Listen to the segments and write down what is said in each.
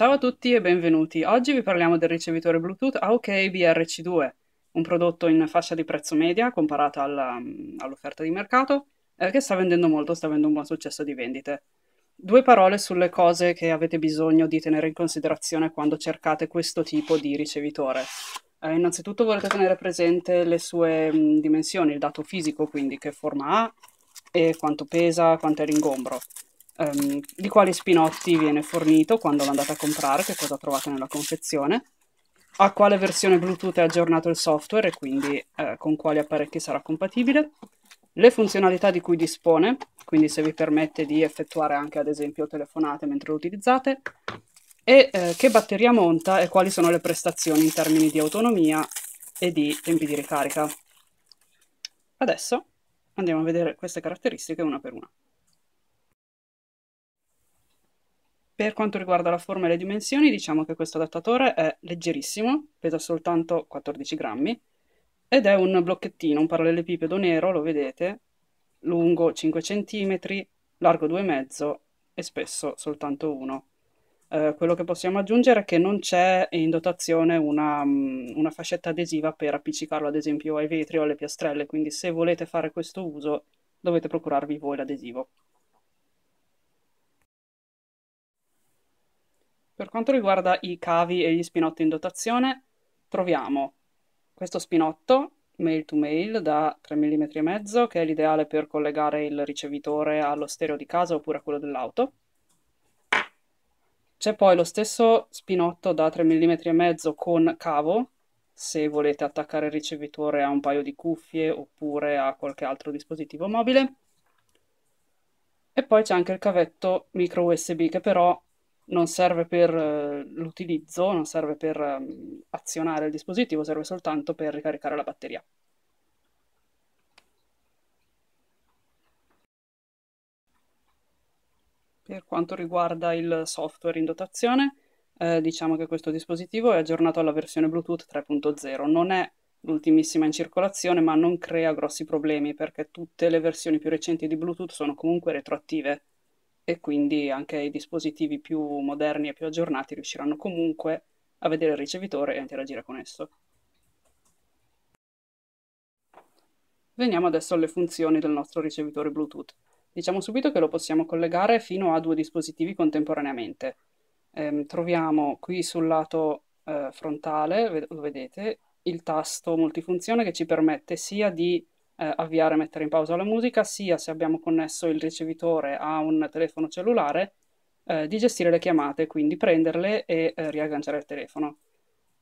Ciao a tutti e benvenuti. Oggi vi parliamo del ricevitore Bluetooth AOK BRC2, un prodotto in fascia di prezzo media comparata alla, mm, all'offerta di mercato eh, che sta vendendo molto, sta avendo un buon successo di vendite. Due parole sulle cose che avete bisogno di tenere in considerazione quando cercate questo tipo di ricevitore. Eh, innanzitutto volete tenere presente le sue mh, mm, dimensioni, il dato fisico, quindi che forma ha, e quanto pesa, quanto è l'ingombro um, di quali spinotti viene fornito quando lo andate a comprare, che cosa trovate nella confezione, a quale versione Bluetooth è aggiornato il software e quindi eh, con quali apparecchi sarà compatibile, le funzionalità di cui dispone, quindi se vi permette di effettuare anche ad esempio telefonate mentre lo utilizzate, e eh, che batteria monta e quali sono le prestazioni in termini di autonomia e di tempi di ricarica. Adesso andiamo a vedere queste caratteristiche una per una. Per quanto riguarda la forma e le dimensioni, diciamo che questo adattatore è leggerissimo, pesa soltanto 14 grammi, ed è un blocchettino, un parallelepipedo nero, lo vedete, lungo 5 cm, largo 2,5 e spesso soltanto 1. Eh, quello che possiamo aggiungere è che non c'è in dotazione una, mm, una fascetta adesiva per appiccicarlo ad esempio ai vetri o alle piastrelle, quindi se volete fare questo uso dovete procurarvi voi l'adesivo. Per quanto riguarda i cavi e gli spinotti in dotazione, troviamo questo spinotto mail to mail da 3 mm e mezzo, che è l'ideale per collegare il ricevitore allo stereo di casa oppure a quello dell'auto. C'è poi lo stesso spinotto da 3 mm e mezzo con cavo, se volete attaccare il ricevitore a un paio di cuffie oppure a qualche altro dispositivo mobile. E poi c'è anche il cavetto micro USB che però non serve per eh, l'utilizzo, non serve per ehm, azionare il dispositivo, serve soltanto per ricaricare la batteria. Per quanto riguarda il software in dotazione, eh, diciamo che questo dispositivo è aggiornato alla versione Bluetooth 3.0. Non è l'ultimissima in circolazione, ma non crea grossi problemi perché tutte le versioni più recenti di Bluetooth sono comunque retroattive e quindi anche i dispositivi più moderni e più aggiornati riusciranno comunque a vedere il ricevitore e a interagire con esso. Veniamo adesso alle funzioni del nostro ricevitore Bluetooth. Diciamo subito che lo possiamo collegare fino a due dispositivi contemporaneamente. Ehm, troviamo qui sul lato eh, frontale, ved- lo vedete, il tasto multifunzione che ci permette sia di eh, avviare e mettere in pausa la musica, sia se abbiamo connesso il ricevitore a un telefono cellulare, eh, di gestire le chiamate, quindi prenderle e eh, riagganciare il telefono.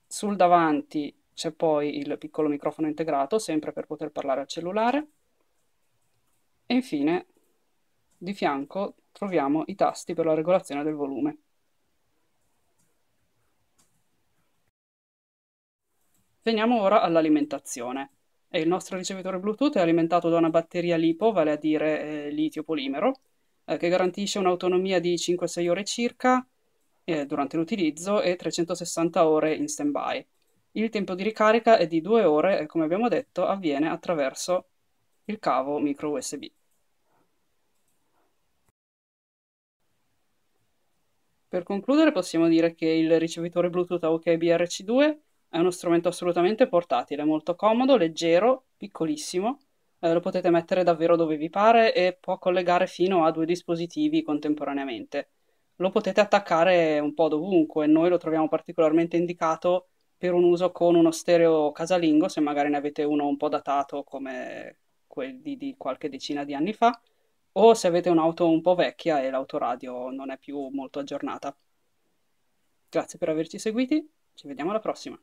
Sul davanti c'è poi il piccolo microfono integrato, sempre per poter parlare al cellulare. E infine, di fianco, troviamo i tasti per la regolazione del volume. Veniamo ora all'alimentazione e il nostro ricevitore Bluetooth è alimentato da una batteria lipo, vale a dire eh, litio polimero, eh, che garantisce un'autonomia di 5-6 ore circa eh, durante l'utilizzo e 360 ore in stand-by. Il tempo di ricarica è di 2 ore e, come abbiamo detto, avviene attraverso il cavo micro USB. Per concludere possiamo dire che il ricevitore Bluetooth AOK BRC2 è uno strumento assolutamente portatile, molto comodo, leggero, piccolissimo. Eh, lo potete mettere davvero dove vi pare e può collegare fino a due dispositivi contemporaneamente. Lo potete attaccare un po' dovunque, noi lo troviamo particolarmente indicato per un uso con uno stereo casalingo, se magari ne avete uno un po' datato come quelli di qualche decina di anni fa, o se avete un'auto un po' vecchia e l'autoradio non è più molto aggiornata. Grazie per averci seguiti, ci vediamo alla prossima.